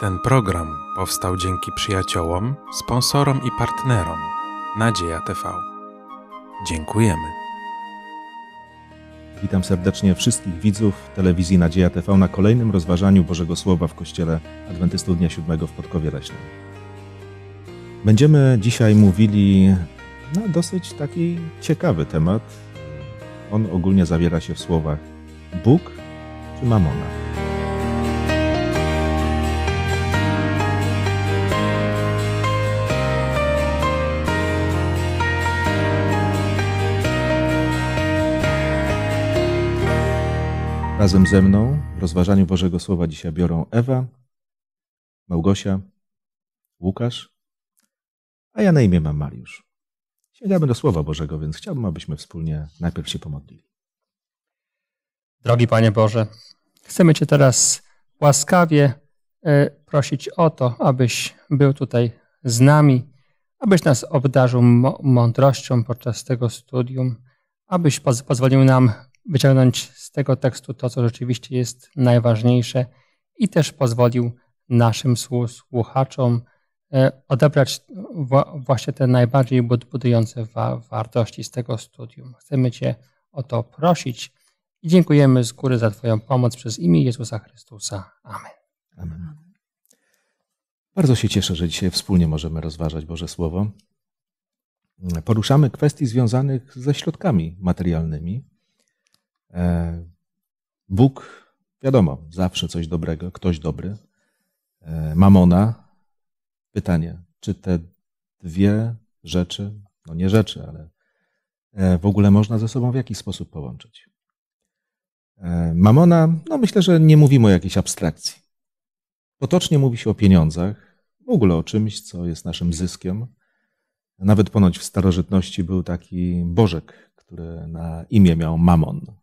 Ten program powstał dzięki przyjaciołom, sponsorom i partnerom Nadzieja TV. Dziękujemy. Witam serdecznie wszystkich widzów telewizji Nadzieja TV na kolejnym rozważaniu Bożego Słowa w Kościele Adwentystów Dnia Siódmego w Podkowie Leśnym. Będziemy dzisiaj mówili na dosyć taki ciekawy temat. On ogólnie zawiera się w słowach Bóg czy Mamona. Razem ze mną w rozważaniu Bożego Słowa dzisiaj biorą Ewa, Małgosia, Łukasz, a ja na imię mam Mariusz. Sięgamy do Słowa Bożego, więc chciałbym, abyśmy wspólnie najpierw się pomodlili. Drogi Panie Boże, chcemy Cię teraz łaskawie e, prosić o to, abyś był tutaj z nami, abyś nas obdarzył mądrością podczas tego studium, abyś pozwolił nam wyciągnąć z tego tekstu to, co rzeczywiście jest najważniejsze i też pozwolił naszym słuchaczom e, odebrać właśnie te najbardziej budujące wartości z tego studium. Chcemy Cię o to prosić i dziękujemy z góry za Twoją pomoc przez imię Jezusa Chrystusa. Amen. Amen. Bardzo się cieszę, że dzisiaj wspólnie możemy rozważać Boże Słowo. Poruszamy kwestii związanych ze środkami materialnymi, E, Bóg, wiadomo, zawsze coś dobrego, ktoś dobry. E, Mamona, pytanie, czy te dwie rzeczy, no nie rzeczy, ale e, w ogóle można ze sobą w jakiś sposób połączyć? Mamona, no myślę, że nie mówimy o jakiejś abstrakcji. Potocznie mówi się o pieniądzach, w ogóle o czymś, co jest naszym zyskiem. Nawet ponoć w starożytności był taki bożek, który na imię miał Mamon.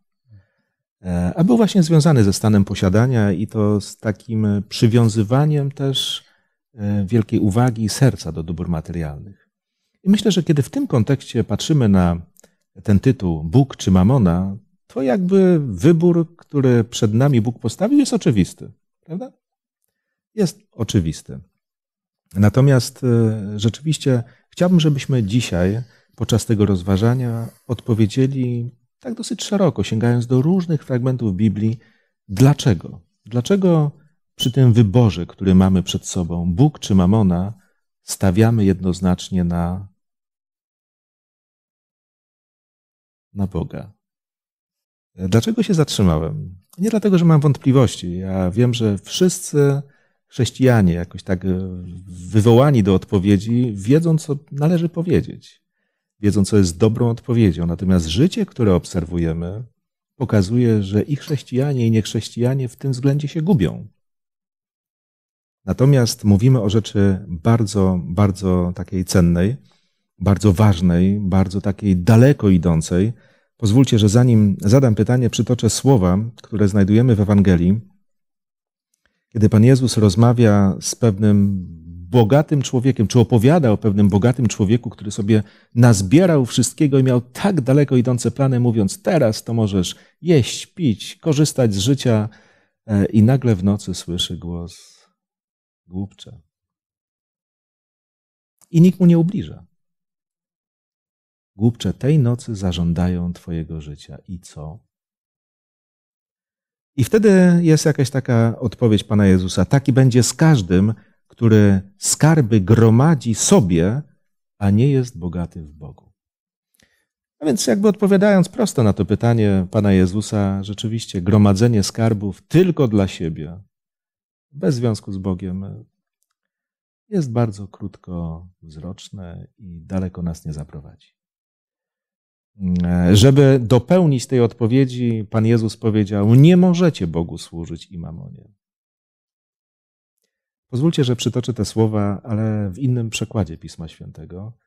E, a był właśnie związany ze stanem posiadania i to z takim przywiązywaniem też e, wielkiej uwagi i serca do dóbr materialnych. I myślę, że kiedy w tym kontekście patrzymy na ten tytuł Bóg czy Mamona, to jakby wybór, który przed nami Bóg postawił, jest oczywisty, prawda? Jest oczywisty. Natomiast e, rzeczywiście chciałbym, żebyśmy dzisiaj podczas tego rozważania odpowiedzieli tak dosyć szeroko, sięgając do różnych fragmentów Biblii. Dlaczego? Dlaczego przy tym wyborze, który mamy przed sobą, Bóg czy Mamona, stawiamy jednoznacznie na, na Boga? Dlaczego się zatrzymałem? Nie dlatego, że mam wątpliwości. Ja wiem, że wszyscy chrześcijanie, jakoś tak wywołani do odpowiedzi, wiedzą, co należy powiedzieć wiedzą, co jest dobrą odpowiedzią. Natomiast życie, które obserwujemy, pokazuje, że i chrześcijanie, i niechrześcijanie w tym względzie się gubią. Natomiast mówimy o rzeczy bardzo, bardzo takiej cennej, bardzo ważnej, bardzo takiej daleko idącej. Pozwólcie, że zanim zadam pytanie, przytoczę słowa, które znajdujemy w Ewangelii, kiedy Pan Jezus rozmawia z pewnym bogatym człowiekiem, czy opowiada o pewnym bogatym człowieku, który sobie nazbierał wszystkiego i miał tak daleko idące plany, mówiąc: Teraz to możesz jeść, pić, korzystać z życia. E, I nagle w nocy słyszy głos głupcze. I nikt mu nie ubliża. Głupcze tej nocy zażądają Twojego życia. I co? I wtedy jest jakaś taka odpowiedź Pana Jezusa. Taki będzie z każdym, który skarby gromadzi sobie, a nie jest bogaty w Bogu. A więc, jakby odpowiadając prosto na to pytanie pana Jezusa, rzeczywiście gromadzenie skarbów tylko dla siebie, bez związku z Bogiem, jest bardzo krótkowzroczne i daleko nas nie zaprowadzi. Żeby dopełnić tej odpowiedzi, Pan Jezus powiedział: Nie możecie Bogu służyć i mamonie. Pozwólcie, że przytoczę te słowa, ale w innym przekładzie Pisma Świętego.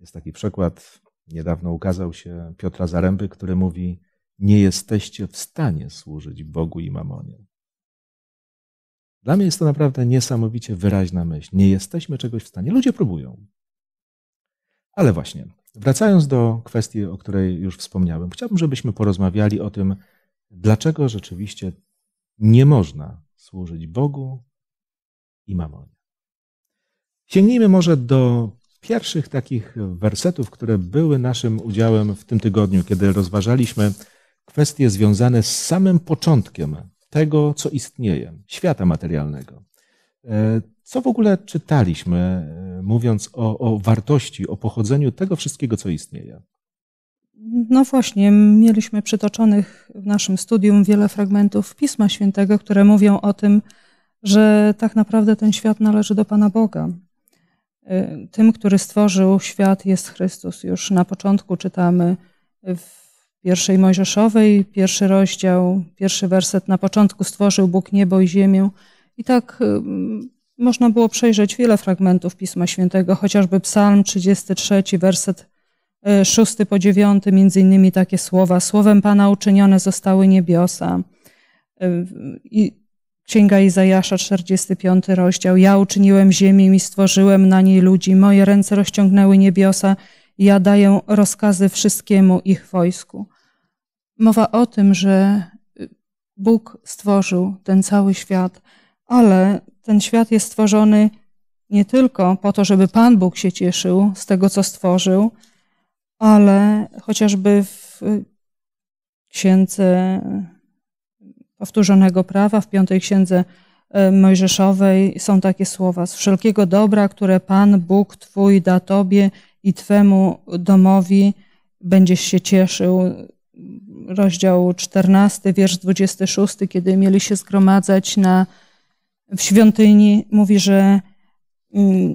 Jest taki przekład, niedawno ukazał się Piotra Zaręby, który mówi: Nie jesteście w stanie służyć Bogu i Mamonie. Dla mnie jest to naprawdę niesamowicie wyraźna myśl. Nie jesteśmy czegoś w stanie. Ludzie próbują. Ale właśnie, wracając do kwestii, o której już wspomniałem, chciałbym, żebyśmy porozmawiali o tym, dlaczego rzeczywiście nie można służyć Bogu i mamonie. Sięgnijmy może do pierwszych takich wersetów, które były naszym udziałem w tym tygodniu, kiedy rozważaliśmy kwestie związane z samym początkiem tego, co istnieje, świata materialnego. E, co w ogóle czytaliśmy, e, mówiąc o, o wartości, o pochodzeniu tego wszystkiego, co istnieje? No właśnie, mieliśmy przytoczonych w naszym studium wiele fragmentów Pisma Świętego, które mówią o tym, że tak naprawdę ten świat należy do Pana Boga. Y, tym, który stworzył świat, jest Chrystus. Już na początku czytamy w pierwszej Mojżeszowej, pierwszy rozdział, pierwszy werset. Na początku stworzył Bóg niebo i ziemię. I tak y, można było przejrzeć wiele fragmentów Pisma Świętego, chociażby Psalm 33, werset 6 y, po 9, między innymi takie słowa: Słowem Pana uczynione zostały niebiosa. I Księga Izajasza, 45 rozdział. Ja uczyniłem ziemię i stworzyłem na niej ludzi. Moje ręce rozciągnęły niebiosa. Ja daję rozkazy wszystkiemu ich wojsku. Mowa o tym, że Bóg stworzył ten cały świat, ale ten świat jest stworzony nie tylko po to, żeby Pan Bóg się cieszył z tego, co stworzył, ale chociażby w księdze powtórzonego prawa w piątej księdze e, Mojżeszowej są takie słowa: Z wszelkiego dobra, które Pan Bóg Twój da Tobie i Twemu domowi, będziesz się cieszył. Rozdział 14, wiersz 26, kiedy mieli się zgromadzać na, w świątyni, mówi, że mm,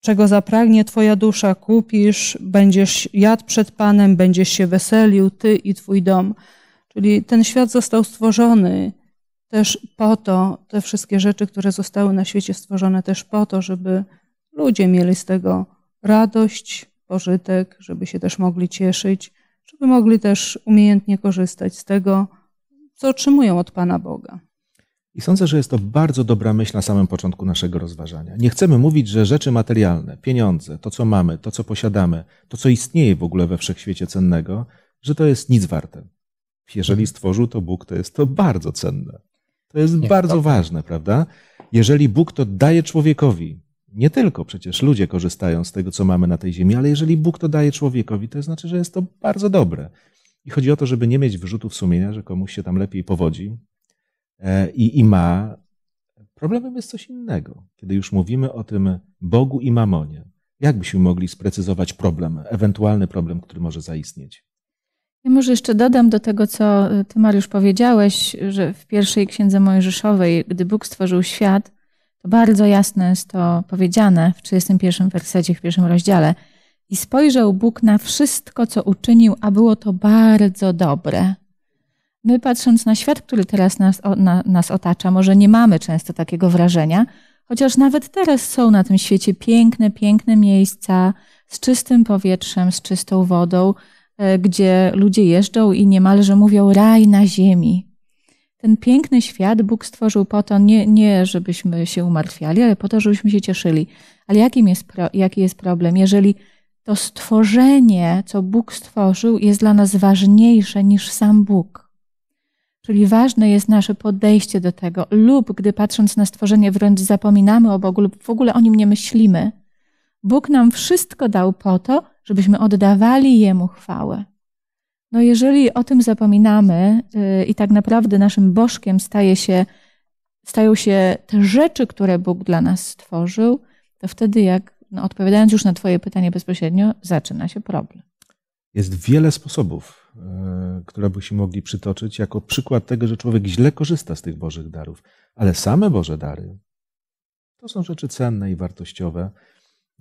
czego zapragnie Twoja dusza, kupisz, będziesz jadł przed Panem, będziesz się weselił, Ty i Twój dom. Czyli ten świat został stworzony też po to, te wszystkie rzeczy, które zostały na świecie stworzone, też po to, żeby ludzie mieli z tego radość, pożytek, żeby się też mogli cieszyć, żeby mogli też umiejętnie korzystać z tego, co otrzymują od Pana Boga. I sądzę, że jest to bardzo dobra myśl na samym początku naszego rozważania. Nie chcemy mówić, że rzeczy materialne, pieniądze, to co mamy, to co posiadamy, to co istnieje w ogóle we wszechświecie cennego, że to jest nic warte. Jeżeli mhm. stworzył to Bóg, to jest to bardzo cenne. To jest Niech bardzo to. ważne, prawda? Jeżeli Bóg to daje człowiekowi, nie tylko przecież ludzie korzystają z tego, co mamy na tej ziemi, ale jeżeli Bóg to daje człowiekowi, to znaczy, że jest to bardzo dobre. I chodzi o to, żeby nie mieć wyrzutów sumienia, że komuś się tam lepiej powodzi e, i, i ma. Problemem jest coś innego, kiedy już mówimy o tym Bogu i mamonie. Jak byśmy mogli sprecyzować problem, ewentualny problem, który może zaistnieć? Ja może jeszcze dodam do tego, co y, Ty, Mariusz, powiedziałeś, że w pierwszej księdze Mojżeszowej, gdy Bóg stworzył świat, to bardzo jasno jest to powiedziane w 31 wersecie, w pierwszym rozdziale. I spojrzał Bóg na wszystko, co uczynił, a było to bardzo dobre. My, patrząc na świat, który teraz nas, o, na, nas otacza, może nie mamy często takiego wrażenia, chociaż nawet teraz są na tym świecie piękne, piękne miejsca z czystym powietrzem, z czystą wodą, E, gdzie ludzie jeżdżą i niemalże mówią raj na ziemi. Ten piękny świat Bóg stworzył po to, nie, nie żebyśmy się umartwiali, ale po to, żebyśmy się cieszyli. Ale jakim jest pro, jaki jest problem? Jeżeli to stworzenie, co Bóg stworzył, jest dla nas ważniejsze niż sam Bóg. Czyli ważne jest nasze podejście do tego, lub gdy patrząc na stworzenie wręcz zapominamy o Bogu, lub w ogóle o nim nie myślimy. Bóg nam wszystko dał po to, żebyśmy oddawali Jemu chwałę. No jeżeli o tym zapominamy y, i tak naprawdę naszym bożkiem staje się, stają się te rzeczy, które Bóg dla nas stworzył, to wtedy jak, no odpowiadając już na twoje pytanie bezpośrednio, zaczyna się problem. Jest wiele sposobów, y, które byśmy mogli przytoczyć jako przykład tego, że człowiek źle korzysta z tych Bożych darów, ale same Boże dary to są rzeczy cenne i wartościowe,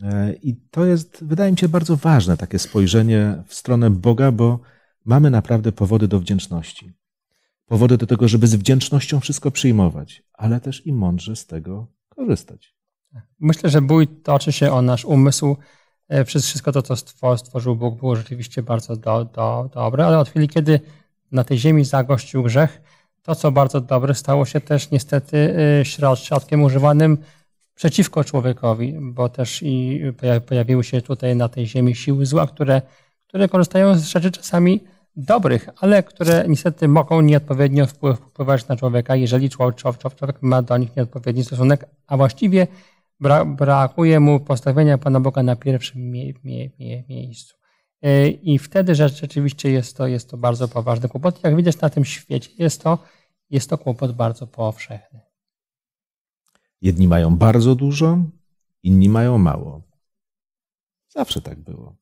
E, I to jest, wydaje mi się, bardzo ważne takie spojrzenie w stronę Boga, bo mamy naprawdę powody do wdzięczności. Powody do tego, żeby z wdzięcznością wszystko przyjmować, ale też i mądrze z tego korzystać. Myślę, że bój toczy się o nasz umysł. E, przez wszystko to, co stworzył Bóg, było rzeczywiście bardzo do, do, dobre, ale od chwili, kiedy na tej ziemi zagościł grzech, to, co bardzo dobre, stało się też niestety e, środkiem używanym przeciwko człowiekowi, bo też i pojawiły się tutaj na tej ziemi siły zła, które, które korzystają z rzeczy czasami dobrych, ale które niestety mogą nieodpowiednio wpływać na człowieka, jeżeli człowiek, człowiek ma do nich nieodpowiedni stosunek, a właściwie brakuje mu postawienia Pana Boga na pierwszym mie mie mie miejscu. E, I wtedy rzeczywiście jest to, jest to bardzo poważny kłopot. Jak widać na tym świecie, jest to, jest to kłopot bardzo powszechny. Jedni mają bardzo dużo, inni mają mało. Zawsze tak było.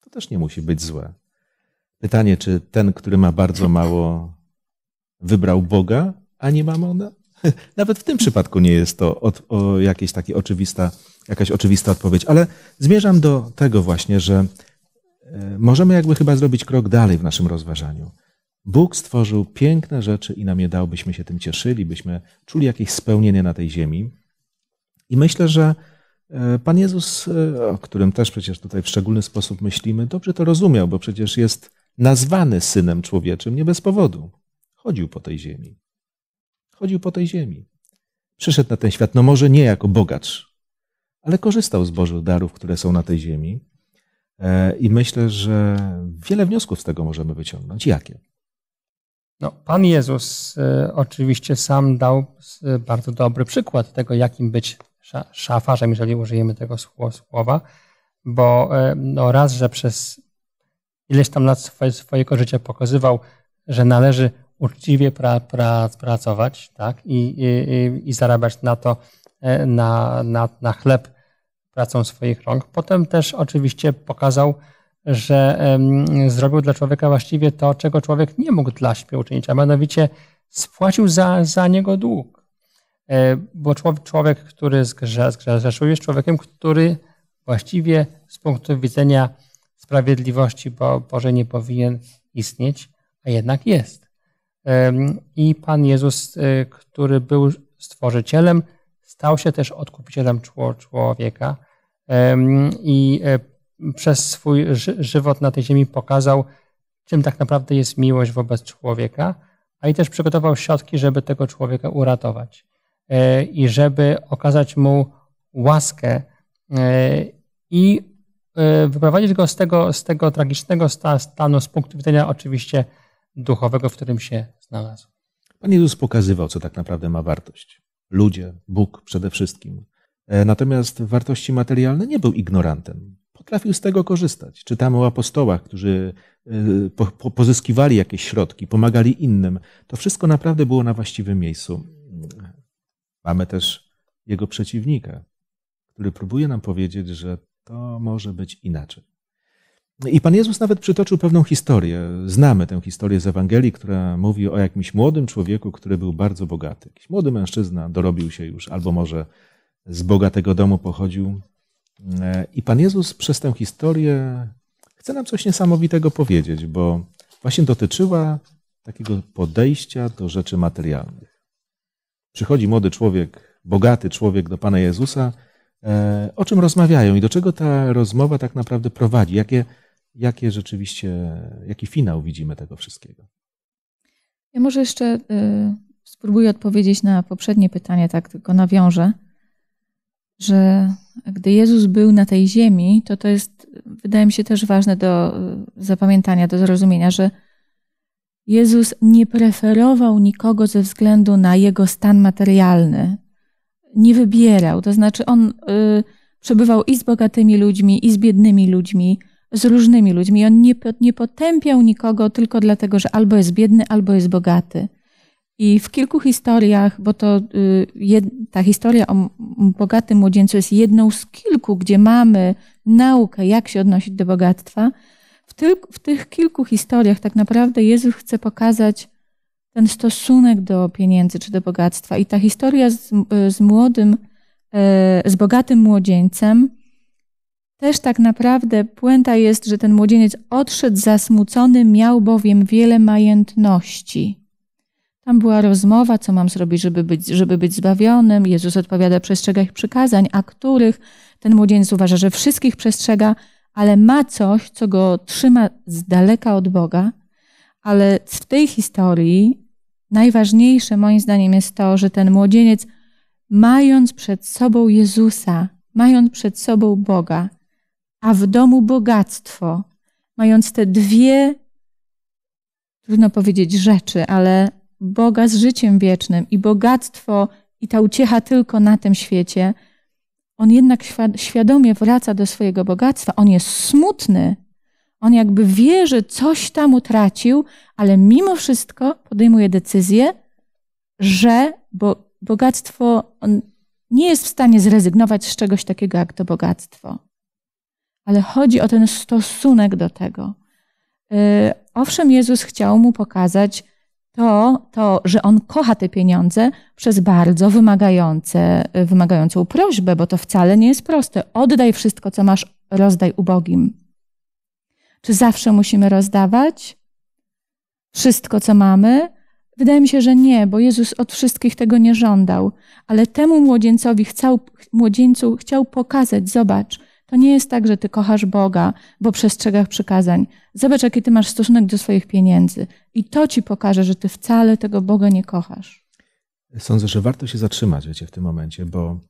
To też nie musi być złe. Pytanie, czy ten, który ma bardzo mało, wybrał Boga, a nie mamona? Nawet w tym przypadku nie jest to od, o jakieś taki oczywista, jakaś oczywista odpowiedź, ale zmierzam do tego właśnie, że e, możemy jakby chyba zrobić krok dalej w naszym rozważaniu. Bóg stworzył piękne rzeczy i nam je dał, byśmy się tym cieszyli, byśmy czuli jakieś spełnienie na tej ziemi. I myślę, że e, Pan Jezus, e, o którym też przecież tutaj w szczególny sposób myślimy, dobrze to rozumiał, bo przecież jest nazwany synem człowieczym nie bez powodu. Chodził po tej ziemi. Chodził po tej ziemi. Przyszedł na ten świat, no może nie jako bogacz, ale korzystał z Bożych darów, które są na tej ziemi. E, I myślę, że wiele wniosków z tego możemy wyciągnąć. Jakie? No, Pan Jezus y, oczywiście sam dał y, bardzo dobry przykład tego, jakim być szafarzem, jeżeli użyjemy tego słowa, bo y, no, raz, że przez ileś tam lat swojego życia pokazywał, że należy uczciwie pra, pra, pracować tak? I, i, i zarabiać na to, na, na, na chleb pracą swoich rąk. Potem też oczywiście pokazał, że zrobił dla człowieka właściwie to, czego człowiek nie mógł dla siebie uczynić, a mianowicie spłacił za, za niego dług. E, bo człowiek, który zgrzeszył, jest człowiekiem, który właściwie z punktu widzenia sprawiedliwości Bo Bożej nie powinien istnieć, a jednak jest. I Pan Jezus, e, który był stworzycielem, stał się też odkupicielem człowieka i e, przez swój żywot na tej ziemi pokazał, czym tak naprawdę jest miłość wobec człowieka, a i też przygotował środki, żeby tego człowieka uratować e, i żeby okazać mu łaskę e, i e, wyprowadzić go z tego, z tego tragicznego stanu z punktu widzenia oczywiście duchowego, w którym się znalazł. Pan Jezus pokazywał, co tak naprawdę ma wartość. Ludzie, Bóg przede wszystkim. Natomiast wartości materialne nie był ignorantem potrafił z tego korzystać. Czytamy o apostołach, którzy e, pozyskiwali jakieś środki, pomagali innym. To wszystko naprawdę było na właściwym miejscu. Mamy też jego przeciwnika, który próbuje nam powiedzieć, że to może być inaczej. I Pan Jezus nawet przytoczył pewną historię. Znamy tę historię z Ewangelii, która mówi o jakimś młodym człowieku, który był bardzo bogaty. Jakiś młody mężczyzna dorobił się już, albo może z bogatego domu pochodził, i Pan Jezus przez tę historię chce nam coś niesamowitego powiedzieć, bo właśnie dotyczyła takiego podejścia do rzeczy materialnych. Przychodzi młody człowiek, bogaty człowiek do Pana Jezusa. E, o czym rozmawiają i do czego ta rozmowa tak naprawdę prowadzi? Jakie, jakie rzeczywiście, jaki finał widzimy tego wszystkiego? Ja może jeszcze e, spróbuję odpowiedzieć na poprzednie pytanie, tak tylko nawiążę że gdy Jezus był na tej ziemi, to to jest, wydaje mi się, też ważne do y, zapamiętania, do zrozumienia, że Jezus nie preferował nikogo ze względu na jego stan materialny. Nie wybierał, to znaczy on y, przebywał i z bogatymi ludźmi, i z biednymi ludźmi, z różnymi ludźmi. On nie, nie potępiał nikogo tylko dlatego, że albo jest biedny, albo jest bogaty. I w kilku historiach, bo to y, ta historia o bogatym młodzieńcu jest jedną z kilku, gdzie mamy naukę, jak się odnosić do bogactwa. W, w tych kilku historiach tak naprawdę Jezus chce pokazać ten stosunek do pieniędzy czy do bogactwa. I ta historia z, z młodym, e, z bogatym młodzieńcem, też tak naprawdę puenta jest, że ten młodzieniec odszedł zasmucony, miał bowiem wiele majątności. Tam była rozmowa, co mam zrobić, żeby być, żeby być zbawionym. Jezus odpowiada, przestrzega ich przykazań, a których ten młodzieniec uważa, że wszystkich przestrzega, ale ma coś, co go trzyma z daleka od Boga. Ale w tej historii najważniejsze moim zdaniem jest to, że ten młodzieniec, mając przed sobą Jezusa, mając przed sobą Boga, a w domu bogactwo, mając te dwie, trudno powiedzieć rzeczy, ale Boga z życiem wiecznym i bogactwo i ta uciecha tylko na tym świecie, on jednak świadomie wraca do swojego bogactwa. On jest smutny. On jakby wie, że coś tam utracił, ale mimo wszystko podejmuje decyzję, że bo bogactwo, on nie jest w stanie zrezygnować z czegoś takiego jak to bogactwo. Ale chodzi o ten stosunek do tego. Y, owszem, Jezus chciał mu pokazać, to, to, że on kocha te pieniądze przez bardzo wymagające, wymagającą prośbę, bo to wcale nie jest proste. Oddaj wszystko, co masz, rozdaj ubogim. Czy zawsze musimy rozdawać wszystko, co mamy? Wydaje mi się, że nie, bo Jezus od wszystkich tego nie żądał, ale temu młodzieńcowi chciał, młodzieńcu chciał pokazać, zobacz, to nie jest tak, że ty kochasz Boga, bo przestrzegasz przykazań. Zobacz, jaki ty masz stosunek do swoich pieniędzy. I to ci pokaże, że ty wcale tego Boga nie kochasz. Sądzę, że warto się zatrzymać, wiecie, w tym momencie, bo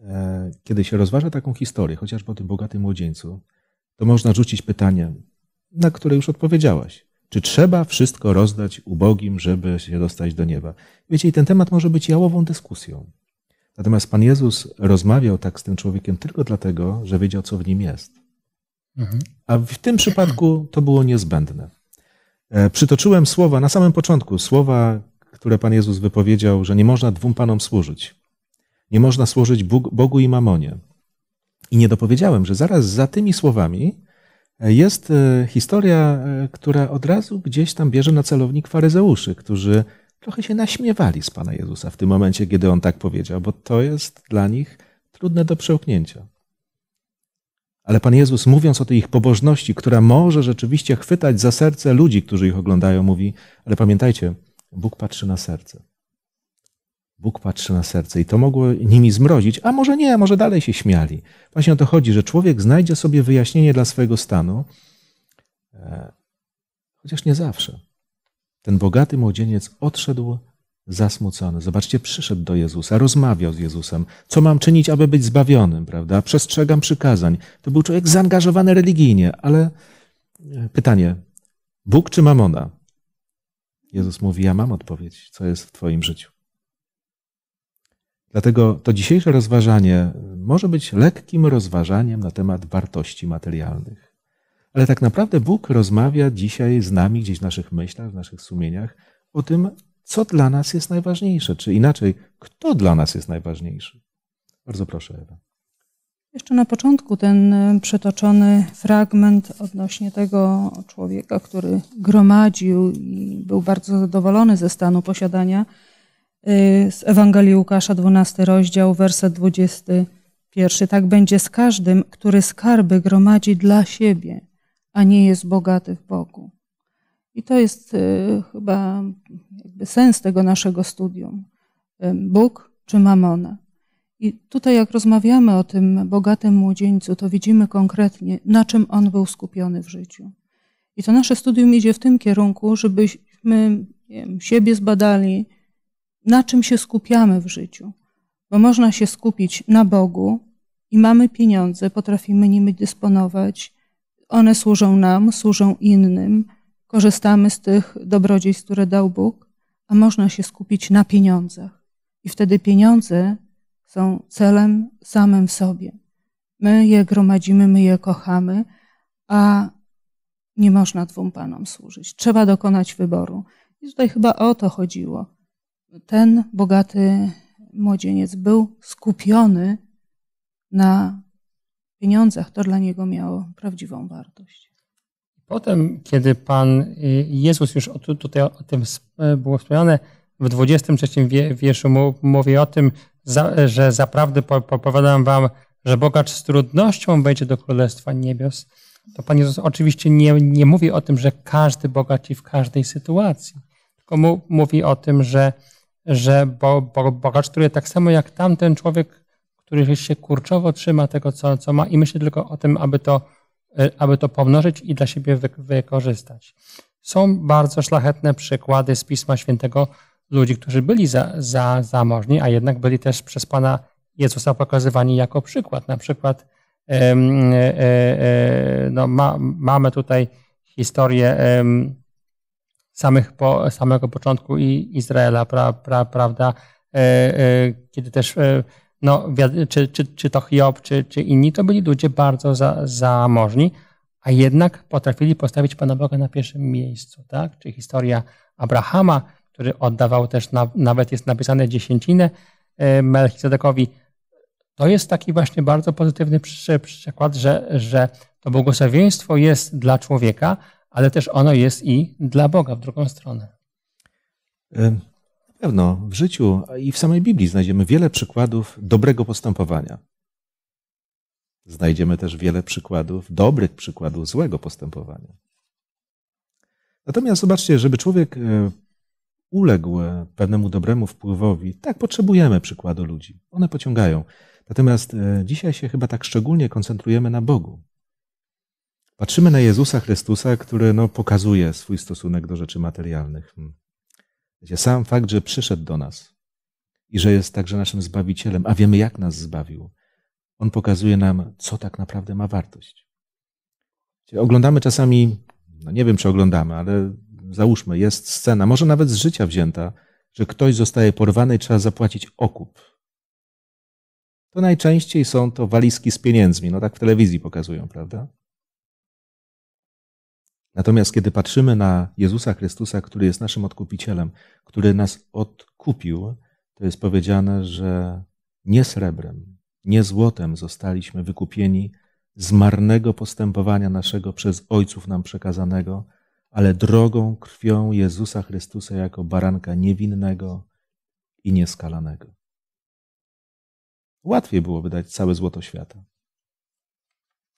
e, kiedy się rozważa taką historię, chociażby o tym bogatym młodzieńcu, to można rzucić pytanie, na które już odpowiedziałaś. Czy trzeba wszystko rozdać ubogim, żeby się dostać do nieba? Wiecie, i ten temat może być jałową dyskusją. Natomiast Pan Jezus rozmawiał tak z tym człowiekiem tylko dlatego, że wiedział, co w nim jest. Mhm. A w tym przypadku to było niezbędne. E, przytoczyłem słowa na samym początku, słowa, które Pan Jezus wypowiedział, że nie można dwóm Panom służyć. Nie można służyć Bogu i Mamonie. I nie dopowiedziałem, że zaraz za tymi słowami e, jest e, historia, która od razu gdzieś tam bierze na celownik faryzeuszy, którzy trochę się naśmiewali z Pana Jezusa w tym momencie, kiedy On tak powiedział, bo to jest dla nich trudne do przełknięcia. Ale Pan Jezus, mówiąc o tej ich pobożności, która może rzeczywiście chwytać za serce ludzi, którzy ich oglądają, mówi: Ale pamiętajcie, Bóg patrzy na serce. Bóg patrzy na serce i to mogło nimi zmrozić, a może nie, może dalej się śmiali. Właśnie o to chodzi, że człowiek znajdzie sobie wyjaśnienie dla swojego stanu, e, chociaż nie zawsze. Ten bogaty młodzieniec odszedł zasmucony. Zobaczcie, przyszedł do Jezusa, rozmawiał z Jezusem. Co mam czynić, aby być zbawionym, prawda? Przestrzegam przykazań. To był człowiek zaangażowany religijnie, ale e, pytanie: Bóg czy mamona? Jezus mówi: Ja mam odpowiedź, co jest w Twoim życiu. Dlatego to dzisiejsze rozważanie może być lekkim rozważaniem na temat wartości materialnych. Ale tak naprawdę Bóg rozmawia dzisiaj z nami gdzieś w naszych myślach, w naszych sumieniach o tym, co dla nas jest najważniejsze, czy inaczej, kto dla nas jest najważniejszy. Bardzo proszę, Ewa. Jeszcze na początku ten e, przytoczony fragment odnośnie tego człowieka, który gromadził i był bardzo zadowolony ze stanu posiadania. E, z Ewangelii Łukasza, 12 rozdział, werset 21. Tak będzie z każdym, który skarby gromadzi dla siebie a nie jest bogaty w Bogu. I to jest y, chyba sens tego naszego studium. Bóg czy mamona. I tutaj, jak rozmawiamy o tym bogatym młodzieńcu, to widzimy konkretnie, na czym on był skupiony w życiu. I to nasze studium idzie w tym kierunku, żebyśmy wiem, siebie zbadali, na czym się skupiamy w życiu. Bo można się skupić na Bogu i mamy pieniądze, potrafimy nimi dysponować one służą nam, służą innym, korzystamy z tych dobrodziejstw, które dał Bóg, a można się skupić na pieniądzach. I wtedy pieniądze są celem samym w sobie. My je gromadzimy, my je kochamy, a nie można dwóm panom służyć. Trzeba dokonać wyboru. I tutaj chyba o to chodziło. Ten bogaty młodzieniec był skupiony na pieniądzach, to dla niego miało prawdziwą wartość. Potem, kiedy Pan Jezus już tutaj o tym e, było wspomniane, w 23 wierszu mówi o tym, że zaprawdę popowiadam Wam, że bogacz z trudnością wejdzie do Królestwa Niebios. To Pan Jezus oczywiście nie, nie mówi o tym, że każdy bogaci w każdej sytuacji, tylko mówi o tym, że, że bo, bo, bogacz, który tak samo jak tamten człowiek który się kurczowo trzyma tego, co, co ma i myśli tylko o tym, aby to, e, aby to pomnożyć i dla siebie wykorzystać. Są bardzo szlachetne przykłady z Pisma Świętego ludzi, którzy byli za, za, zamożni, a jednak byli też przez Pana Jezusa pokazywani jako przykład. Na przykład e, e, no, ma, mamy tutaj historię samych po, samego początku Izraela, pra, pra, prawda, kiedy też no, czy, czy, czy to Hiob, czy, czy inni, to byli ludzie bardzo za, zamożni, a jednak potrafili postawić Pana Boga na pierwszym miejscu. Tak? Czy historia Abrahama, który oddawał też, na, nawet jest napisane dziesięcinę e, Melchizedekowi, to jest taki właśnie bardzo pozytywny przy, przykład, że, że to błogosławieństwo jest dla człowieka, ale też ono jest i dla Boga w drugą stronę pewno w życiu i w samej Biblii znajdziemy wiele przykładów dobrego postępowania. Znajdziemy też wiele przykładów, dobrych przykładów złego postępowania. Natomiast zobaczcie, żeby człowiek e, uległ pewnemu dobremu wpływowi, tak potrzebujemy przykładu ludzi. One pociągają. Natomiast e, dzisiaj się chyba tak szczególnie koncentrujemy na Bogu. Patrzymy na Jezusa Chrystusa, który no, pokazuje swój stosunek do rzeczy materialnych. Hmm. Wiecie, sam fakt, że przyszedł do nas i że jest także naszym Zbawicielem, a wiemy, jak nas zbawił, on pokazuje nam, co tak naprawdę ma wartość. Wiecie, oglądamy czasami, no nie wiem, czy oglądamy, ale załóżmy, jest scena, może nawet z życia wzięta, że ktoś zostaje porwany i trzeba zapłacić okup. To najczęściej są to walizki z pieniędzmi, no tak w telewizji pokazują, prawda? Natomiast kiedy patrzymy na Jezusa Chrystusa, który jest naszym odkupicielem, który nas odkupił, to jest powiedziane, że nie srebrem, nie złotem zostaliśmy wykupieni z marnego postępowania naszego przez Ojców nam przekazanego, ale drogą krwią Jezusa Chrystusa jako baranka niewinnego i nieskalanego. Łatwiej byłoby dać całe złoto świata.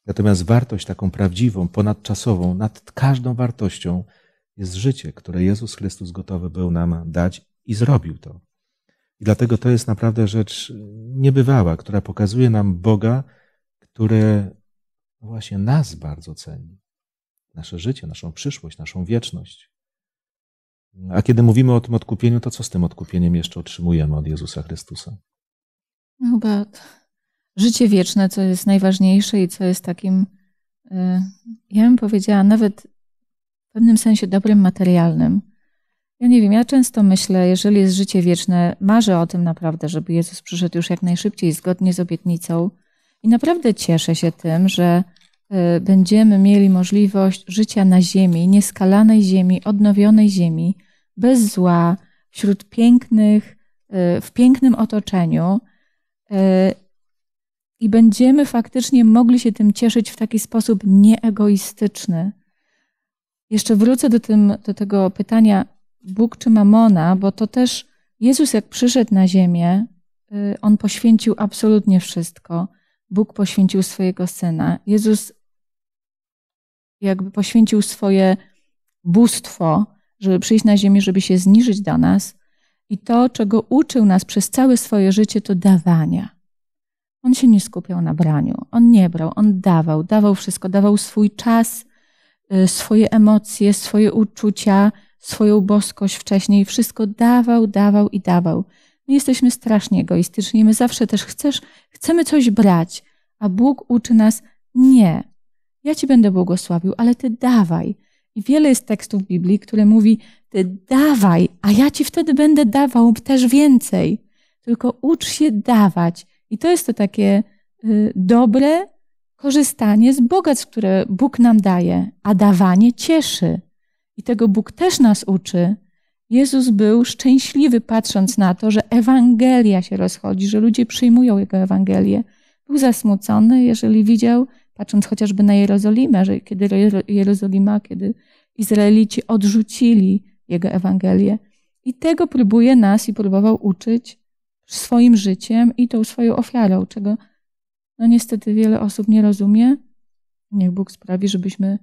Natomiast wartość taką prawdziwą, ponadczasową, nad każdą wartością jest życie, które Jezus Chrystus gotowy był nam dać i zrobił to. I dlatego to jest naprawdę rzecz y, niebywała, która pokazuje nam Boga, który właśnie nas bardzo ceni. Nasze życie, naszą przyszłość, naszą wieczność. A kiedy mówimy o tym odkupieniu, to co z tym odkupieniem jeszcze otrzymujemy od Jezusa Chrystusa? Chyba no życie wieczne, co jest najważniejsze i co jest takim, e, ja bym powiedziała, nawet w pewnym sensie dobrem materialnym. Ja nie wiem, ja często myślę, jeżeli jest życie wieczne, marzę o tym naprawdę, żeby Jezus przyszedł już jak najszybciej, zgodnie z obietnicą. I naprawdę cieszę się tym, że e, będziemy mieli możliwość życia na ziemi, nieskalanej ziemi, odnowionej ziemi, bez zła, wśród pięknych, e, w pięknym otoczeniu i będziemy faktycznie mogli się tym cieszyć w taki sposób nieegoistyczny. Jeszcze wrócę do, tym, do tego pytania Bóg czy Mamona, bo to też Jezus, jak przyszedł na ziemię, y, on poświęcił absolutnie wszystko. Bóg poświęcił swojego syna. Jezus jakby poświęcił swoje bóstwo, żeby przyjść na ziemię, żeby się zniżyć do nas. I to, czego uczył nas przez całe swoje życie, to dawania. On się nie skupiał na braniu, on nie brał, on dawał, dawał wszystko, dawał swój czas, y, swoje emocje, swoje uczucia, swoją boskość wcześniej, wszystko dawał, dawał i dawał. My jesteśmy strasznie egoistyczni, my zawsze też chcesz, chcemy coś brać, a Bóg uczy nas nie. Ja ci będę błogosławił, ale ty dawaj. I wiele jest tekstów Biblii, które mówi: Ty dawaj, a ja ci wtedy będę dawał też więcej. Tylko ucz się dawać. I to jest to takie y, dobre korzystanie z bogactw, które Bóg nam daje, a dawanie cieszy. I tego Bóg też nas uczy. Jezus był szczęśliwy, patrząc na to, że Ewangelia się rozchodzi, że ludzie przyjmują Jego Ewangelię. Był zasmucony, jeżeli widział, patrząc chociażby na Jerozolimę, że kiedy Jerozolima, kiedy Izraelici odrzucili Jego Ewangelię. I tego próbuje nas i próbował uczyć swoim życiem i tą swoją ofiarą, czego no niestety wiele osób nie rozumie. Niech Bóg sprawi, żebyśmy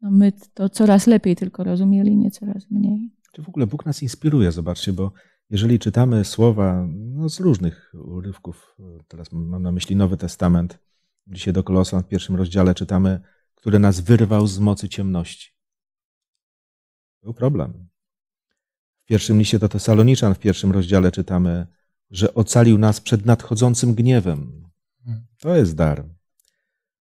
no my to coraz lepiej tylko rozumieli, nie coraz mniej. Czy w ogóle Bóg nas inspiruje, zobaczcie, bo jeżeli czytamy słowa no, z różnych urywków, teraz mam na myśli Nowy Testament, dzisiaj do Kolosan w pierwszym rozdziale czytamy, który nas wyrwał z mocy ciemności. Był problem. W pierwszym liście do Tesaloniczan w pierwszym rozdziale czytamy, że ocalił nas przed nadchodzącym gniewem. Hmm. To jest dar.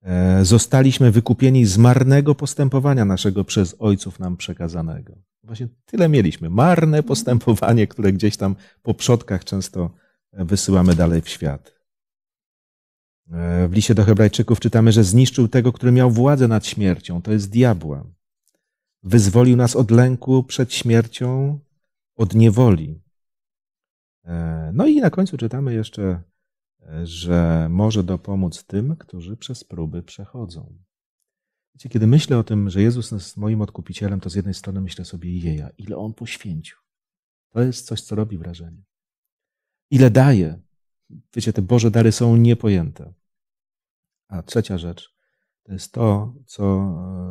E, zostaliśmy wykupieni z marnego postępowania naszego przez ojców nam przekazanego. Właśnie tyle mieliśmy. Marne hmm. postępowanie, które gdzieś tam po przodkach często wysyłamy dalej w świat. E, w liście do Hebrajczyków czytamy, że zniszczył tego, który miał władzę nad śmiercią, to jest diabła. Wyzwolił nas od lęku przed śmiercią, od niewoli. E, no i na końcu czytamy jeszcze, e, że może dopomóc tym, którzy przez próby przechodzą. Wiecie, kiedy myślę o tym, że Jezus jest moim odkupicielem, to z jednej strony myślę sobie jeja, ile On poświęcił. To jest coś, co robi wrażenie. Ile daje. Wiecie, te Boże dary są niepojęte. A trzecia rzecz to jest to, co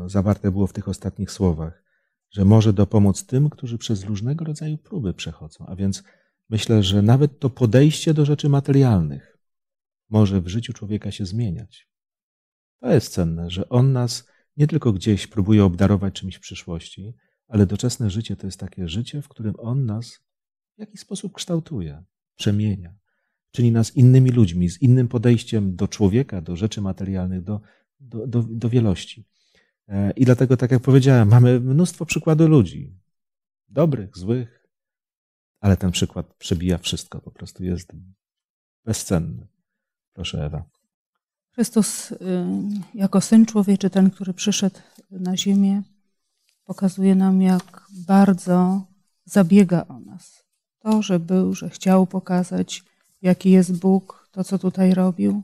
e, zawarte było w tych ostatnich słowach, że może dopomóc tym, którzy przez różnego rodzaju próby przechodzą. A więc Myślę, że nawet to podejście do rzeczy materialnych może w życiu człowieka się zmieniać. To jest cenne, że on nas nie tylko gdzieś próbuje obdarować czymś w przyszłości, ale doczesne życie to jest takie życie, w którym on nas w jakiś sposób kształtuje, przemienia, czyni nas innymi ludźmi, z innym podejściem do człowieka, do rzeczy materialnych, do, do, do, do wielości. E, I dlatego, tak jak powiedziałem, mamy mnóstwo przykładów ludzi, dobrych, złych, ale ten przykład przebija wszystko, po prostu jest bezcenny. Proszę Ewa. Chrystus y, jako Syn Człowieczy, ten, który przyszedł na ziemię, pokazuje nam, jak bardzo zabiega o nas. To, że był, że chciał pokazać, jaki jest Bóg, to, co tutaj robił.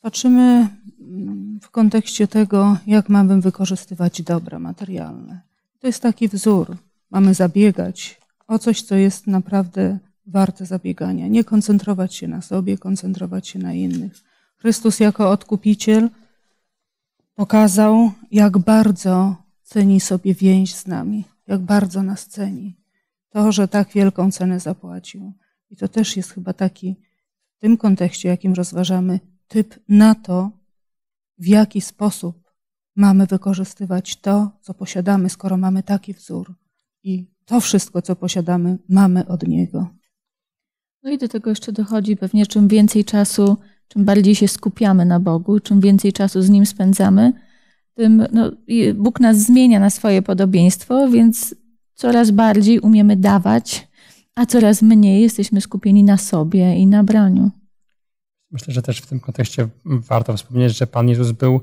Patrzymy mm, w kontekście tego, jak mamy wykorzystywać dobra materialne. To jest taki wzór. Mamy zabiegać o coś, co jest naprawdę warte zabiegania. Nie koncentrować się na sobie, koncentrować się na innych. Chrystus jako odkupiciel pokazał, jak bardzo ceni sobie więź z nami, jak bardzo nas ceni. To, że tak wielką cenę zapłacił. I to też jest chyba taki, w tym kontekście, jakim rozważamy, typ na to, w jaki sposób mamy wykorzystywać to, co posiadamy, skoro mamy taki wzór i to wszystko, co posiadamy, mamy od Niego. No i do tego jeszcze dochodzi pewnie, czym więcej czasu, czym bardziej się skupiamy na Bogu, czym więcej czasu z Nim spędzamy, tym no, Bóg nas zmienia na swoje podobieństwo, więc coraz bardziej umiemy dawać, a coraz mniej jesteśmy skupieni na sobie i na braniu. Myślę, że też w tym kontekście warto wspomnieć, że Pan Jezus był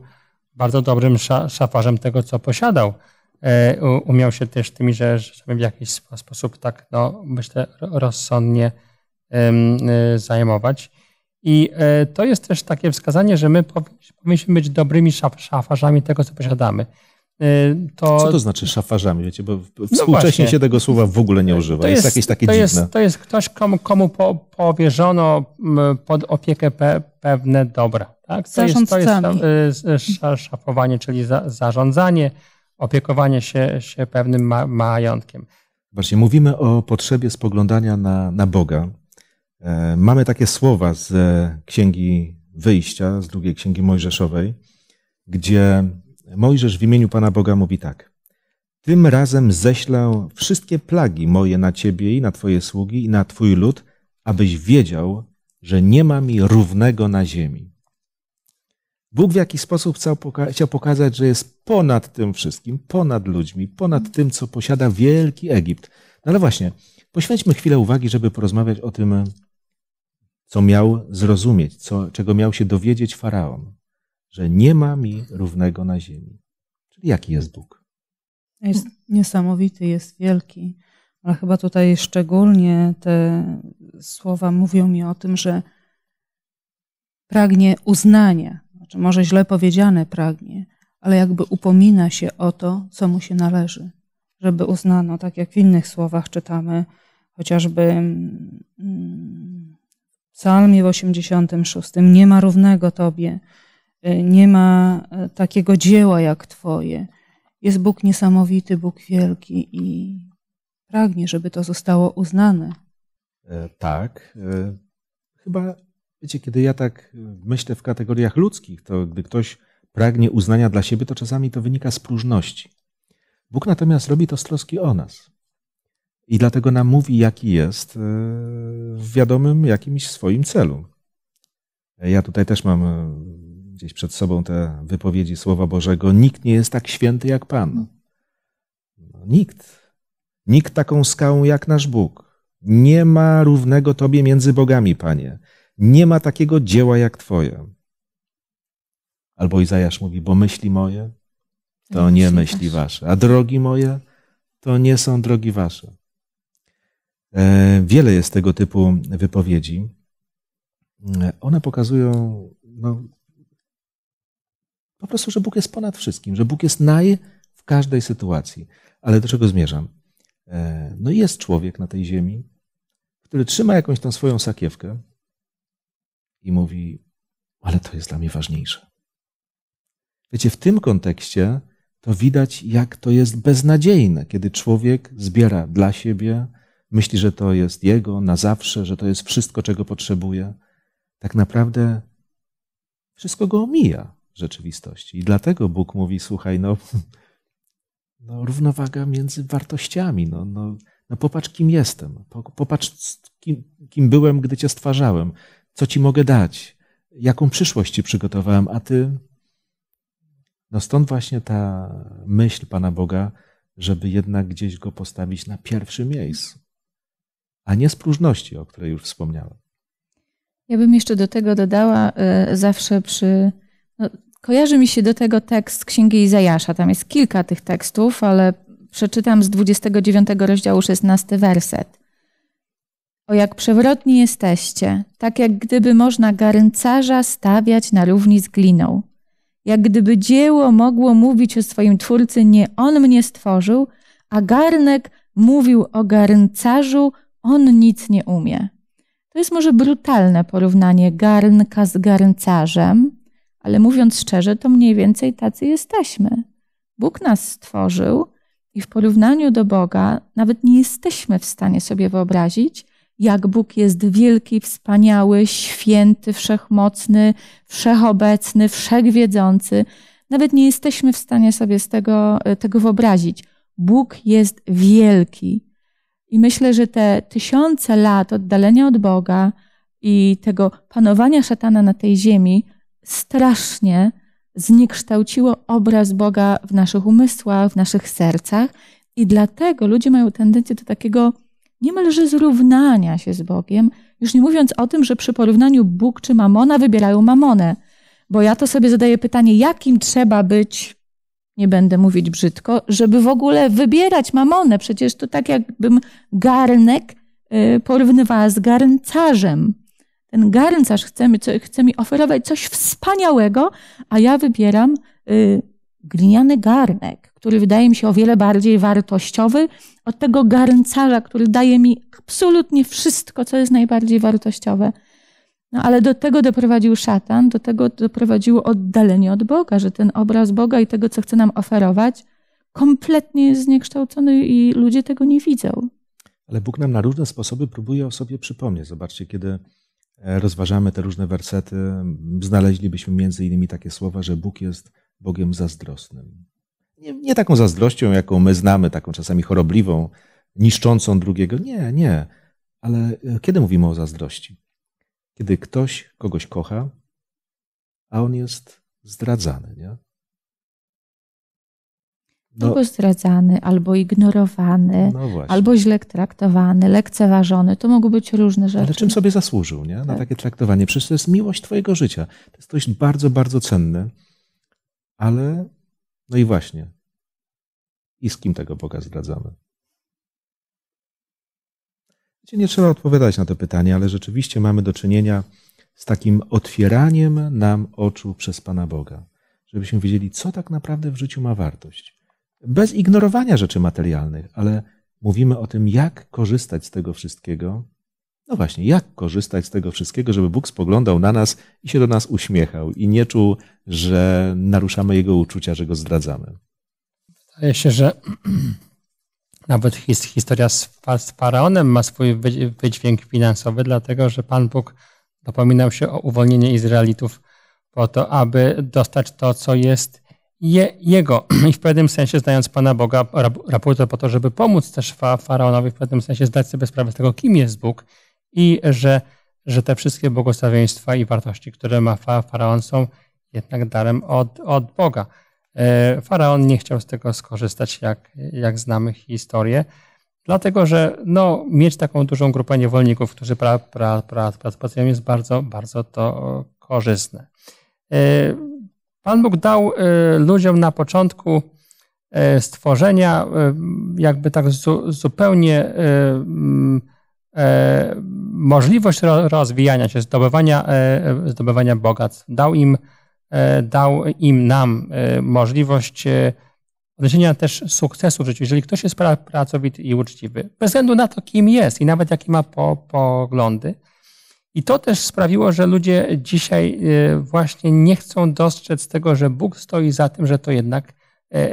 bardzo dobrym szafarzem tego, co posiadał. E, umiał się też tymi rzeczami w jakiś sposób tak no, myślę rozsądnie e, zajmować. I e, to jest też takie wskazanie, że my powinniśmy być dobrymi szafarzami tego, co posiadamy. To... Co to znaczy szafarzami? Wiecie, bo no współcześnie no się tego słowa w ogóle nie używa. To jest, jest jakieś takie to dziwne. Jest, to jest ktoś, komu, komu po, powierzono pod opiekę pe, pewne dobra. Tak? To, jest, to jest, szafowanie, czyli za, zarządzanie, opiekowanie się, się pewnym ma, majątkiem. Właśnie mówimy o potrzebie spoglądania na, na Boga. E, mamy takie słowa z e, Księgi Wyjścia, z drugiej Księgi Mojżeszowej, gdzie Mojżesz w imieniu Pana Boga mówi tak. Tym razem ześlę wszystkie plagi moje na ciebie i na twoje sługi i na twój lud, abyś wiedział, że nie ma mi równego na ziemi. Bóg w jakiś sposób chciał, poka- chciał pokazać, że jest ponad tym wszystkim, ponad ludźmi, ponad tym, co posiada wielki Egipt. No ale właśnie, poświęćmy chwilę uwagi, żeby porozmawiać o tym, co miał zrozumieć, co, czego miał się dowiedzieć faraon, że nie ma mi równego na ziemi. Czyli jaki jest Bóg? Jest niesamowity, jest wielki, ale chyba tutaj szczególnie te słowa mówią mi o tym, że pragnie uznania może źle powiedziane pragnie, ale jakby upomina się o to, co mu się należy, żeby uznano, tak jak w innych słowach czytamy, chociażby mm, w Psalmie w 86: Nie ma równego Tobie, y, nie ma y, takiego dzieła jak Twoje. Jest Bóg niesamowity, Bóg wielki i pragnie, żeby to zostało uznane. E, tak. E, chyba Wiecie, kiedy ja tak y, myślę w kategoriach ludzkich, to gdy ktoś pragnie uznania dla siebie, to czasami to wynika z próżności. Bóg natomiast robi to z troski o nas. I dlatego nam mówi, jaki jest y, w wiadomym jakimś swoim celu. Ja tutaj też mam y, gdzieś przed sobą te wypowiedzi Słowa Bożego. Nikt nie jest tak święty jak Pan. No, nikt. Nikt taką skałą jak nasz Bóg. Nie ma równego Tobie między bogami, Panie. Nie ma takiego dzieła jak Twoje. Albo Izajasz mówi, bo myśli moje to nie myśli wasze, a drogi moje to nie są drogi wasze. E, wiele jest tego typu wypowiedzi. E, one pokazują no, po prostu, że Bóg jest ponad wszystkim, że Bóg jest naj w każdej sytuacji. Ale do czego zmierzam? E, no jest człowiek na tej ziemi, który trzyma jakąś tą swoją sakiewkę, i mówi: Ale to jest dla mnie ważniejsze. Wiecie, w tym kontekście to widać, jak to jest beznadziejne, kiedy człowiek zbiera dla siebie, myśli, że to jest jego na zawsze, że to jest wszystko, czego potrzebuje. Tak naprawdę wszystko go omija w rzeczywistości. I dlatego Bóg mówi: Słuchaj, no, no równowaga między wartościami. No, no, no popatrz, kim jestem. Popatrz, kim, kim byłem, gdy cię stwarzałem co Ci mogę dać, jaką przyszłość Ci przygotowałem, a Ty. No stąd właśnie ta myśl Pana Boga, żeby jednak gdzieś go postawić na pierwszym miejscu, a nie z próżności, o której już wspomniałem. Ja bym jeszcze do tego dodała e, zawsze przy. No, kojarzy mi się do tego tekst Księgi Izajasza. Tam jest kilka tych tekstów, ale przeczytam z 29 rozdziału 16 werset. O jak przewrotni jesteście, tak jak gdyby można garncarza stawiać na równi z gliną. Jak gdyby dzieło mogło mówić o swoim twórcy, nie on mnie stworzył, a garnek mówił o garncarzu, on nic nie umie. To jest może brutalne porównanie garnka z garncarzem, ale mówiąc szczerze, to mniej więcej tacy jesteśmy. Bóg nas stworzył i w porównaniu do Boga nawet nie jesteśmy w stanie sobie wyobrazić, jak Bóg jest wielki, wspaniały, święty, wszechmocny, wszechobecny, wszechwiedzący. Nawet nie jesteśmy w stanie sobie z tego, e, tego wyobrazić. Bóg jest wielki. I myślę, że te tysiące lat oddalenia od Boga i tego panowania szatana na tej ziemi strasznie zniekształciło obraz Boga w naszych umysłach, w naszych sercach. I dlatego ludzie mają tendencję do takiego niemalże zrównania się z Bogiem, już nie mówiąc o tym, że przy porównaniu Bóg czy Mamona wybierają Mamonę. Bo ja to sobie zadaję pytanie, jakim trzeba być, nie będę mówić brzydko, żeby w ogóle wybierać Mamonę. Przecież to tak jakbym garnek y, porównywała z garncarzem. Ten garncarz chce mi, chce mi oferować coś wspaniałego, a ja wybieram y, gliniany garnek, który wydaje mi się o wiele bardziej wartościowy, od tego garncarza, który daje mi absolutnie wszystko, co jest najbardziej wartościowe. No ale do tego doprowadził szatan, do tego doprowadziło oddalenie od Boga, że ten obraz Boga i tego, co chce nam oferować, kompletnie jest zniekształcony i ludzie tego nie widzą. Ale Bóg nam na różne sposoby próbuje o sobie przypomnieć. Zobaczcie, kiedy e, rozważamy te różne wersety, znaleźlibyśmy między innymi takie słowa, że Bóg jest Bogiem zazdrosnym. Nie, nie taką zazdrością, jaką my znamy, taką czasami chorobliwą, niszczącą drugiego. Nie, nie. Ale e, kiedy mówimy o zazdrości? Kiedy ktoś kogoś kocha, a on jest zdradzany, nie? No. Albo zdradzany, albo ignorowany, no albo źle traktowany, lekceważony. To mogą być różne rzeczy. Ale czym sobie zasłużył nie? na tak. takie traktowanie? Przecież to jest miłość Twojego życia. To jest coś bardzo, bardzo cenne, ale no i właśnie. I z kim tego Boga zdradzamy? Nie trzeba odpowiadać na to pytanie, ale rzeczywiście mamy do czynienia z takim otwieraniem nam oczu przez Pana Boga, żebyśmy wiedzieli, co tak naprawdę w życiu ma wartość. Bez ignorowania rzeczy materialnych, ale mówimy o tym, jak korzystać z tego wszystkiego, no właśnie, jak korzystać z tego wszystkiego, żeby Bóg spoglądał na nas i się do nas uśmiechał i nie czuł, że naruszamy jego uczucia, że go zdradzamy? Wydaje się, że nawet historia z faraonem ma swój wydźwięk finansowy, dlatego że Pan Bóg dopominał się o uwolnienie Izraelitów po to, aby dostać to, co jest je, jego. I w pewnym sensie znając Pana Boga, to po to, żeby pomóc też faraonowi, w pewnym sensie zdać sobie sprawę z tego, kim jest Bóg i że, że te wszystkie błogosławieństwa i wartości, które ma faraon, są jednak darem od, od Boga. E, faraon nie chciał z tego skorzystać, jak, jak znamy historię, dlatego że no, mieć taką dużą grupę niewolników, którzy pra, pra, pra, pracują, jest bardzo, bardzo to korzystne. E, Pan Bóg dał e, ludziom na początku stworzenia jakby tak zupełnie E, możliwość rozwijania się, zdobywania, e, e, zdobywania bogactw. Dał im, dał im nam możliwość odniesienia też sukcesu w życiu. Jeżeli ktoś jest pracowity i uczciwy, bez względu na to, kim jest i nawet jakie ma poglądy. I to też sprawiło, że ludzie dzisiaj właśnie nie chcą dostrzec tego, że Bóg stoi za tym, że to jednak,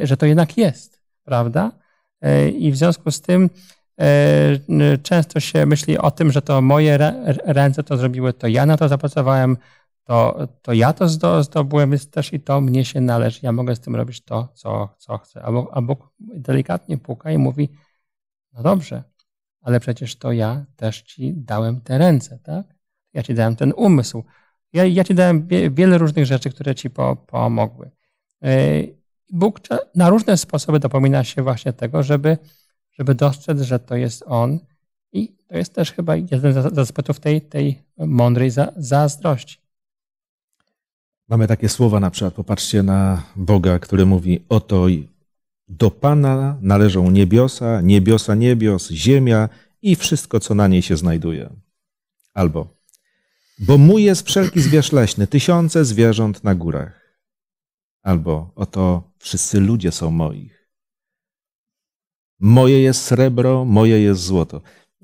że to jednak jest, prawda? I w związku z tym E, często się myśli o tym, że to moje ręce to zrobiły, to ja na to zapracowałem, to, to ja to zdobyłem, więc też i to mnie się należy. Ja mogę z tym robić to, co, co chcę. A Bóg delikatnie puka i mówi, no dobrze, ale przecież to ja też ci dałem te ręce, tak? Ja ci dałem ten umysł. Ja, ja ci dałem wiele różnych rzeczy, które ci po, pomogły. E, Bóg na różne sposoby dopomina się właśnie tego, żeby żeby dostrzec, że to jest on. I to jest też chyba jeden z aspektów tej, tej mądrej za, zazdrości. Mamy takie słowa na przykład, popatrzcie na Boga, który mówi: Oto do Pana należą niebiosa, niebiosa niebios, ziemia i wszystko, co na niej się znajduje. Albo bo mój jest wszelki zwierz leśny, tysiące zwierząt na górach. Albo oto wszyscy ludzie są moich moje jest srebro, moje jest złoto.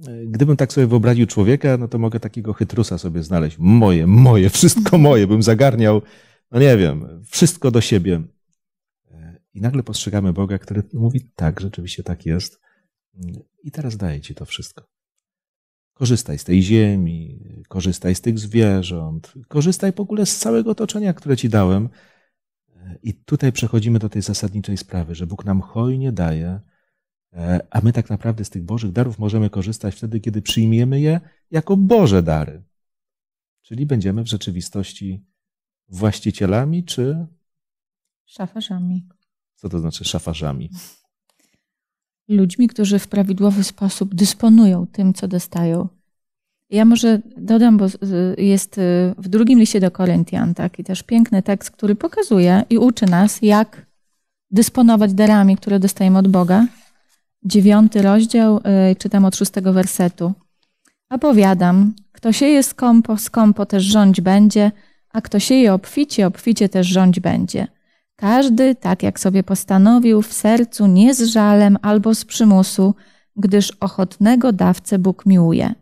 E, gdybym tak sobie wyobraził człowieka, no to mogę takiego chytrusa sobie znaleźć. Moje, moje, wszystko moje, bym zagarniał, no nie wiem, wszystko do siebie. E, I nagle postrzegamy Boga, który mówi: Tak, rzeczywiście tak jest. Mm, I teraz daję ci to wszystko. Korzystaj z tej ziemi, korzystaj z tych zwierząt, korzystaj w ogóle z całego otoczenia, które ci dałem. E, I tutaj przechodzimy do tej zasadniczej sprawy, że Bóg nam hojnie daje, E, a my tak naprawdę z tych Bożych darów możemy korzystać wtedy, kiedy przyjmiemy je jako Boże dary. Czyli będziemy w rzeczywistości właścicielami czy. Szafarzami. Co to znaczy szafarzami? Ludźmi, którzy w prawidłowy sposób dysponują tym, co dostają. Ja może dodam, bo jest y, w drugim liście do Koryntian taki też piękny tekst, który pokazuje i uczy nas, jak dysponować darami, które dostajemy od Boga dziewiąty rozdział, y, czytam od szóstego wersetu. A powiadam, kto sieje skąpo, skąpo też rządź będzie, a kto sieje obficie, obficie też rządź będzie. Każdy, tak jak sobie postanowił, w sercu nie z żalem albo z przymusu, gdyż ochotnego dawcę Bóg miłuje.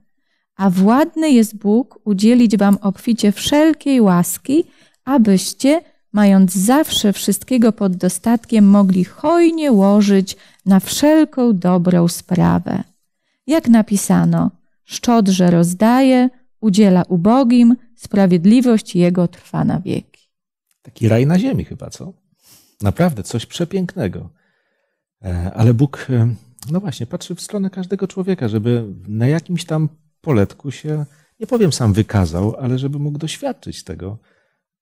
A władny jest Bóg udzielić wam obficie wszelkiej łaski, abyście mając zawsze wszystkiego pod dostatkiem, mogli hojnie łożyć na wszelką dobrą sprawę. Jak napisano, szczodrze rozdaje, udziela ubogim, sprawiedliwość jego trwa na wieki. Taki raj na ziemi chyba, co? Naprawdę coś przepięknego. E, ale Bóg, e, no właśnie, patrzy w stronę każdego człowieka, żeby na jakimś tam poletku się, nie powiem sam wykazał, ale żeby mógł doświadczyć tego,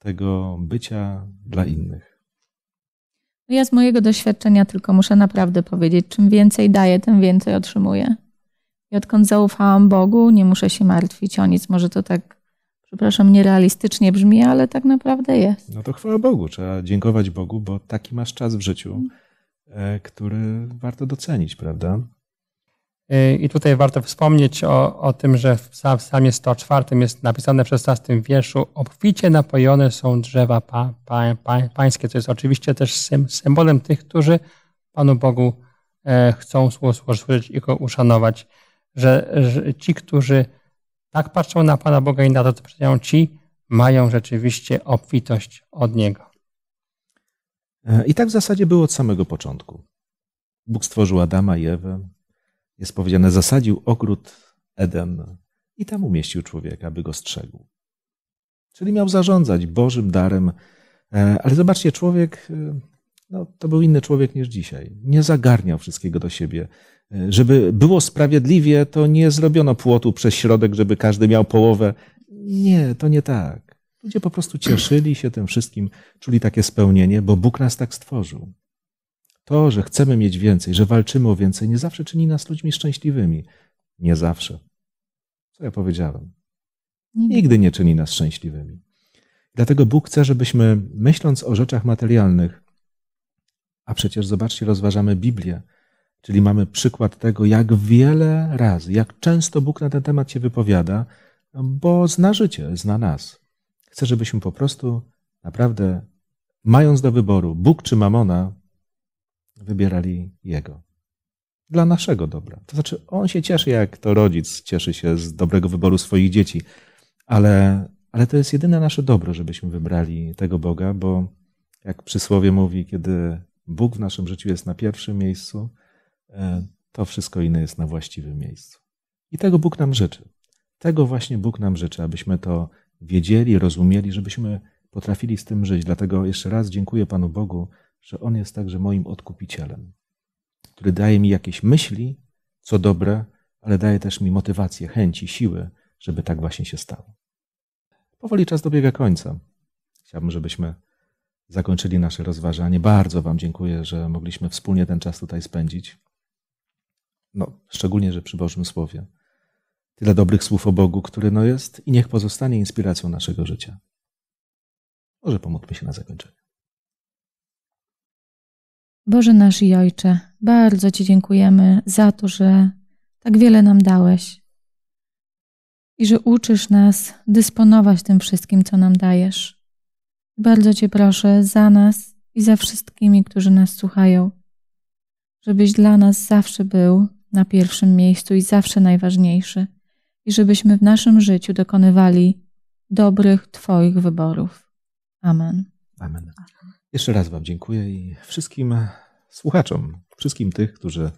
tego bycia dla innych. Ja z mojego doświadczenia tylko muszę naprawdę powiedzieć, czym więcej daję, tym więcej otrzymuję. I odkąd zaufałam Bogu, nie muszę się martwić o nic. Może to tak, przepraszam, nierealistycznie brzmi, ale tak naprawdę jest. No to chwała Bogu, trzeba dziękować Bogu, bo taki masz czas w życiu, mhm. e, który warto docenić, prawda? Y, I tutaj warto wspomnieć o, o tym, że w psalmie 104 jest napisane w 16 wierszu obficie napojone są drzewa pa, pa, pa, pańskie, co jest oczywiście też symbolem tych, którzy Panu Bogu e, chcą służyć i Go uszanować. Że, że ci, którzy tak patrzą na Pana Boga i na to, co ci mają rzeczywiście obfitość od Niego. E, I tak w zasadzie było od samego początku. Bóg stworzył Adama i Ewę, jest powiedziane, zasadził ogród Eden i tam umieścił człowieka, by go strzegł. Czyli miał zarządzać Bożym darem. E, ale zobaczcie, człowiek e, no, to był inny człowiek niż dzisiaj. Nie zagarniał wszystkiego do siebie. E, żeby było sprawiedliwie, to nie zrobiono płotu przez środek, żeby każdy miał połowę. Nie, to nie tak. Ludzie po prostu cieszyli się tym wszystkim, czuli takie spełnienie, bo Bóg nas tak stworzył. To, że chcemy mieć więcej, że walczymy o więcej, nie zawsze czyni nas ludźmi szczęśliwymi. Nie zawsze. Co ja powiedziałem? Nigdy nie czyni nas szczęśliwymi. Dlatego Bóg chce, żebyśmy, myśląc o rzeczach materialnych, a przecież zobaczcie, rozważamy Biblię, czyli mamy przykład tego, jak wiele razy, jak często Bóg na ten temat się wypowiada, no bo zna życie, zna nas. Chce, żebyśmy po prostu naprawdę, mając do wyboru Bóg czy Mamona, wybierali Jego. Dla naszego dobra. To znaczy, on się cieszy, jak to rodzic cieszy się z dobrego wyboru swoich dzieci, ale, ale to jest jedyne nasze dobro, żebyśmy wybrali tego Boga, bo jak przysłowie mówi, kiedy Bóg w naszym życiu jest na pierwszym miejscu, e, to wszystko inne jest na właściwym miejscu. I tego Bóg nam życzy. Tego właśnie Bóg nam życzy, abyśmy to wiedzieli, rozumieli, żebyśmy potrafili z tym żyć. Dlatego jeszcze raz dziękuję Panu Bogu że On jest także moim odkupicielem, który daje mi jakieś myśli, co dobre, ale daje też mi motywację, chęci, siły, żeby tak właśnie się stało. Powoli czas dobiega końca. Chciałbym, żebyśmy zakończyli nasze rozważanie. Bardzo Wam dziękuję, że mogliśmy wspólnie ten czas tutaj spędzić. No, szczególnie, że przy Bożym Słowie. Tyle dobrych słów o Bogu, który no jest i niech pozostanie inspiracją naszego życia. Może pomódlmy się na zakończenie. Boże nasz i Ojcze, bardzo Ci dziękujemy za to, że tak wiele nam dałeś i że uczysz nas dysponować tym wszystkim, co nam dajesz. Bardzo Cię proszę za nas i za wszystkimi, którzy nas słuchają, żebyś dla nas zawsze był na pierwszym miejscu i zawsze najważniejszy, i żebyśmy w naszym życiu dokonywali dobrych Twoich wyborów. Amen. Amen. Jeszcze raz Wam dziękuję i wszystkim słuchaczom, wszystkim tych, którzy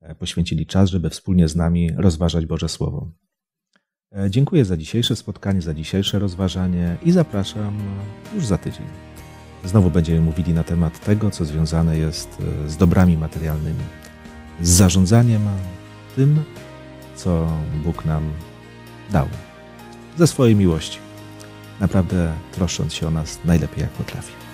e, poświęcili czas, żeby wspólnie z nami rozważać Boże Słowo. E, dziękuję za dzisiejsze spotkanie, za dzisiejsze rozważanie i zapraszam już za tydzień. Znowu będziemy mówili na temat tego, co związane jest e, z dobrami materialnymi, z zarządzaniem tym, co Bóg nam dał, ze swojej miłości, naprawdę troszcząc się o nas najlepiej, jak potrafi.